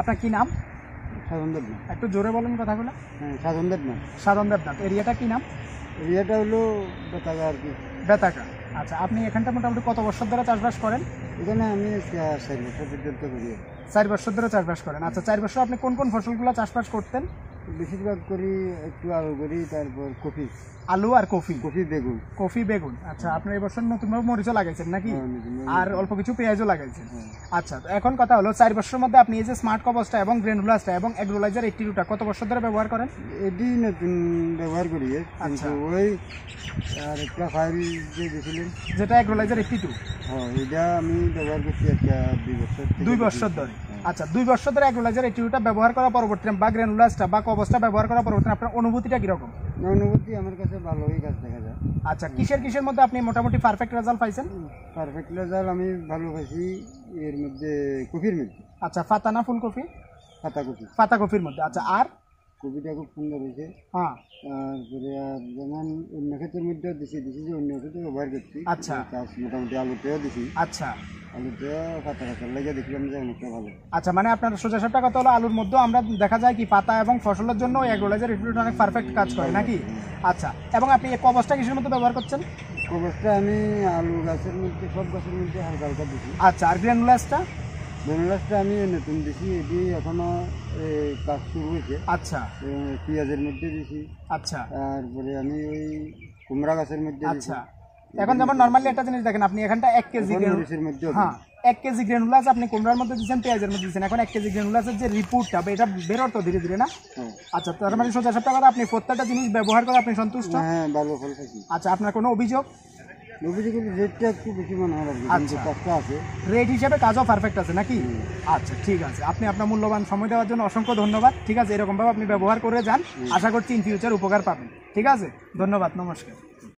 আপনার কি নাম সাধন একটু জোরে বলেন কথাগুলো হ্যাঁ সাধন দেবনাথ সাধন এরিয়াটা কি নাম এরিয়াটা হলো বেতাকা আর কি বেতাকা আচ্ছা আপনি এখানটা মোটামুটি কত বছর ধরে চাষবাস করেন এখানে আমি চার বছর পর্যন্ত করি চার বছর ধরে চাষবাস করেন আচ্ছা চার বছর আপনি কোন কোন ফসলগুলো চাষবাস করতেন বেশিরভাগ করি একটু আলু করি তারপর কফি আলু আর কফি কফি বেগুন কফি বেগুন আচ্ছা বছর নতুন ভাবে মরিচও লাগাইছেন নাকি হ্যাঁ, আর অল্প কিছু পেঁয়াজও লাগাইছেন হ্যাঁ। আচ্ছা তো এখন কথা হলো চার বছরের মধ্যে আপনি এই যে স্মার্ট কবসটা এবং গ্রেনুলাসটা এবং এগ্রোলাইজার এইটি টুটা কত বছর ধরে ব্যবহার করেন এটি নতুন ব্যবহার করি আচ্ছা ওই আর একটা ফাইল যে দিয়েছিলেন যেটা এগ্রোলাইজার এইটি টু হ্যাঁ এটা আমি ব্যবহার করছি একটা দুই বছর দুই বছর ধরে আচ্ছা দুই বছর ধরে অ্যাগ্রোলাইজার এটিউটা ব্যবহার করার পরবর্তী বা গ্র্যানুলাসটা বা কবসটা ব্যবহার করার পরবর্তী আপনার অনুভূতিটা কিরকম অনুভূতি আমার কাছে ভালোই কাজ দেখা যায় আচ্ছা কিসের কিসের মধ্যে আপনি মোটামুটি পারফেক্ট রেজাল্ট পাইছেন পারফেক্ট রেজাল্ট আমি ভালো পাইছি এর মধ্যে কফির মধ্যে আচ্ছা ফাতা না ফাতা পাতাকপি মধ্যে আচ্ছা আর কবিতা খুব সুন্দর হয়েছে হ্যাঁ আর যেমন অন্য ক্ষেত্রের মধ্যেও দিছি দিছি যে অন্য ক্ষেত্রে ব্যবহার করছি আচ্ছা চাষ মোটামুটি আলুতেও দিছি আচ্ছা আলুতেও পাতা পাতার লেগে দেখলাম যে ভালো আচ্ছা মানে আপনার সোজা সাপটা কথা হলো আলুর মধ্যেও আমরা দেখা যায় কি পাতা এবং ফসলের জন্য অ্যাগ্রোলাইজার ইনফিউট অনেক পারফেক্ট কাজ করে নাকি আচ্ছা এবং আপনি কবচটা কিসের মতো ব্যবহার করছেন কবচটা আমি আলু গাছের মধ্যে সব গাছের মধ্যে হালকা হালকা দিছি আচ্ছা আর গ্র্যানুলাসটা বেনারসটা আমি নতুন দিছি এটি এখনো কাজ শুরু হয়েছে আচ্ছা পেঁয়াজের মধ্যে দিছি আচ্ছা তারপরে আমি ওই কুমড়া গাছের মধ্যে আচ্ছা এখন যেমন নর্মালি একটা জিনিস দেখেন আপনি এখানটা এক কেজি মরিচের মধ্যে হ্যাঁ এক কেজি গ্রেনুলাস আপনি কুমড়ার মধ্যে দিচ্ছেন পেঁয়াজের মধ্যে দিচ্ছেন এখন এক কেজি গ্রেনুলাসের যে রিপোর্টটা এটা বেরোর তো ধীরে ধীরে না হ্যাঁ। আচ্ছা তার মানে সোজা সপ্তাহ কথা আপনি প্রত্যেকটা জিনিস ব্যবহার করে আপনি সন্তুষ্ট হ্যাঁ আচ্ছা আপনার কোনো অভিযোগ রেটটা একটু বেশি মনে হয় আচ্ছা কষ্ট রেট হিসাবে কাজও পারফেক্ট আছে নাকি আচ্ছা ঠিক আছে আপনি আপনার মূল্যবান সময় দেওয়ার জন্য অসংখ্য ধন্যবাদ ঠিক আছে এরকমভাবে আপনি ব্যবহার করে যান আশা করছি ইন ফিউচার উপকার পাবেন ঠিক আছে ধন্যবাদ নমস্কার